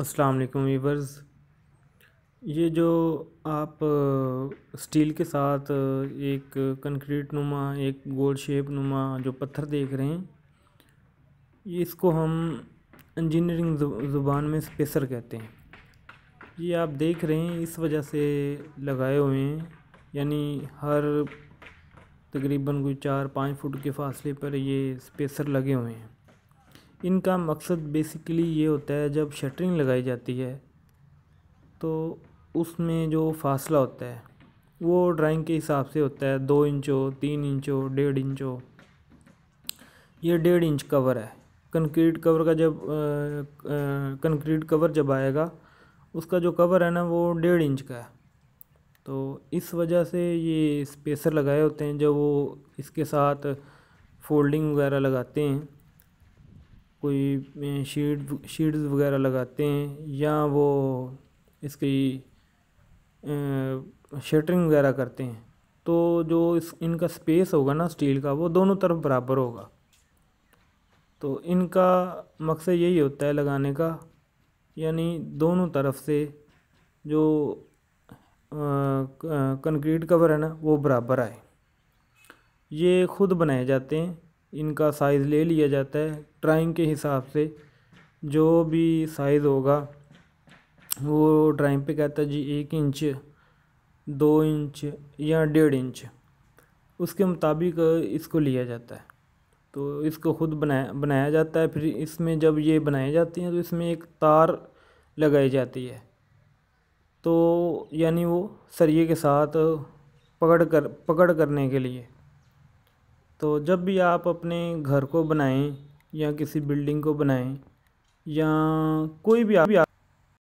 अस्सलाम वालेकुम वीवर्स ये जो आप स्टील के साथ एक कंक्रीट नुमा एक गोल शेप नुमा जो पत्थर देख रहे हैं इसको हम इंजीनियरिंग ज़ुबान में स्पेसर कहते हैं ये आप देख रहे हैं इस वजह से लगाए हुए हैं यानी हर तकरीबन कोई चार पाँच फुट के फासले पर ये स्पेसर लगे हुए हैं इनका मकसद बेसिकली ये होता है जब शटरिंग लगाई जाती है तो उसमें जो फासला होता है वो ड्राइंग के हिसाब से होता है दो इंच हो तीन इंच हो डेढ़ इंच हो ये डेढ़ इंच कवर है कंक्रीट कवर का जब कंक्रीट कवर जब आएगा उसका जो कवर है ना वो डेढ़ इंच का है तो इस वजह से ये स्पेसर लगाए होते हैं जब वो इसके साथ फोल्डिंग वगैरह लगाते हैं कोई शीट शीट्स वगैरह लगाते हैं या वो इसकी शटरिंग वगैरह करते हैं तो जो इस इनका स्पेस होगा ना स्टील का वो दोनों तरफ बराबर होगा तो इनका मकसद यही होता है लगाने का यानी दोनों तरफ से जो कंक्रीट कवर है ना वो बराबर आए ये खुद बनाए जाते हैं इनका साइज़ ले लिया जाता है ड्राइंग के हिसाब से जो भी साइज़ होगा वो ड्राइंग पे कहता है जी एक इंच दो इंच या डेढ़ इंच उसके मुताबिक इसको लिया जाता है तो इसको खुद बनाया बनाया जाता है फिर इसमें जब ये बनाई जाती हैं तो इसमें एक तार लगाई जाती है तो यानी वो सरिये के साथ पकड़ कर पकड़ करने के लिए तो जब भी आप अपने घर को बनाएं या किसी बिल्डिंग को बनाएं या कोई भी आप